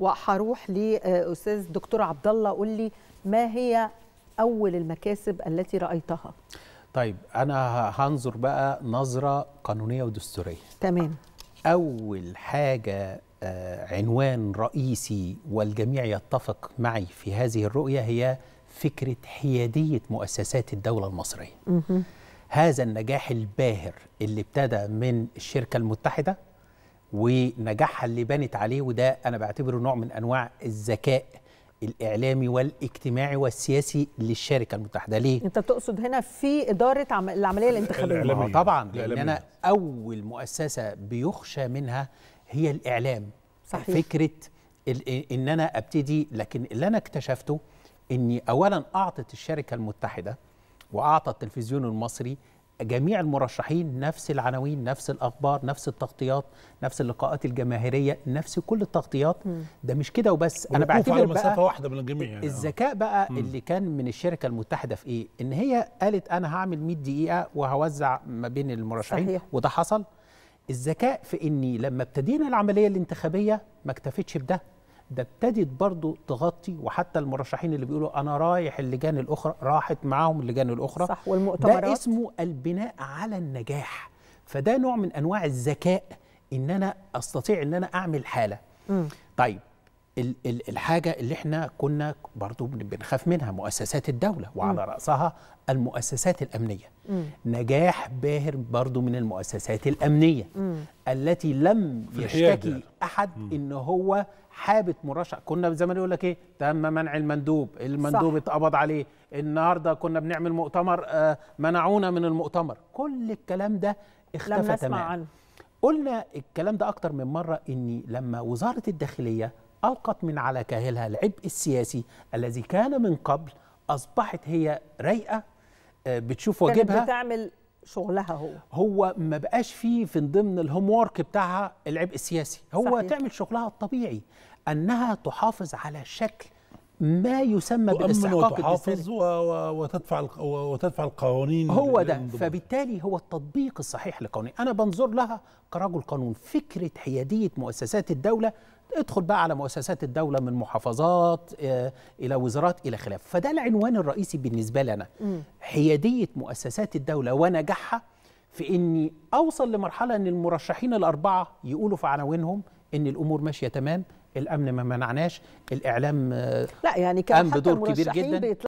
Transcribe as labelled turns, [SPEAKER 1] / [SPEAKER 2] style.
[SPEAKER 1] وحروح لاستاذ آه، دكتور عبد الله قول لي ما هي اول المكاسب التي رايتها طيب انا هنظر بقى نظره قانونيه ودستوريه تمام اول حاجه آه، عنوان رئيسي والجميع يتفق معي في هذه الرؤيه هي فكره حياديه مؤسسات الدوله المصريه مه. هذا النجاح الباهر اللي ابتدى من الشركه المتحده ونجاحها اللي بنت عليه وده انا بعتبره نوع من انواع الذكاء الاعلامي والاجتماعي والسياسي للشركه المتحده ليه انت بتقصد هنا في اداره عم... العمليه الانتخابيه آه، الإعلامية. طبعا لان انا اول مؤسسه بيخشى منها هي الاعلام صحيح. فكره ال... ان انا ابتدي لكن اللي انا اكتشفته اني اولا اعطت الشركه المتحده واعطى التلفزيون المصري جميع المرشحين نفس العناوين نفس الاخبار نفس التغطيات نفس اللقاءات الجماهيريه نفس كل التغطيات ده مش كده وبس انا بعتبر على مسافه بقى واحده من الجميع يعني الذكاء بقى مم. اللي كان من الشركه المتحده في ايه ان هي قالت انا هعمل 100 دقيقه وهوزع ما بين المرشحين صحيح. وده حصل الذكاء في اني لما ابتدينا العمليه الانتخابيه ما اكتفيتش بده ده ابتدت برضه تغطي وحتى المرشحين اللي بيقولوا انا رايح اللجان الاخرى راحت معاهم اللجان الاخرى صح والمؤتمرات ده اسمه البناء على النجاح فده نوع من انواع الذكاء ان انا استطيع ان انا اعمل حاله م. طيب الحاجة اللي احنا كنا برضو بنخاف منها مؤسسات الدولة وعلى رأسها المؤسسات الأمنية م. نجاح باهر برضو من المؤسسات الأمنية م. التي لم يشتكي يعني. أحد م. إن هو حابت مرشح كنا زمان يقول لك إيه تم منع المندوب المندوب اتقبض عليه النهاردة كنا بنعمل مؤتمر آه، منعونا من المؤتمر كل الكلام ده اختفى تماما قلنا الكلام ده أكتر من مرة إن لما وزارة الداخلية ألقت من على كاهلها العبء السياسي الذي كان من قبل أصبحت هي رايقة آه، بتشوف واجبها كانت بتعمل شغلها هو هو ما بقاش فيه في ضمن الهوم وورك بتاعها العبء السياسي هو صحيح. تعمل شغلها الطبيعي انها تحافظ على شكل ما يسمى بالاستحقاق وتحافظ وتدفع وتدفع القوانين هو ده فبالتالي هو التطبيق الصحيح للقوانين انا بنظر لها كرجل قانون فكره حياديه مؤسسات الدوله ادخل بقى على مؤسسات الدولة من محافظات آه، إلى وزارات إلى خلاف فده العنوان الرئيسي بالنسبة لنا حيادية مؤسسات الدولة ونجاحها في أني أوصل لمرحلة أن المرشحين الأربعة يقولوا في عناوينهم ان الامور ماشيه تمام الامن ما منعناش الاعلام آه، لا يعني كان حتى بدور كبير جدا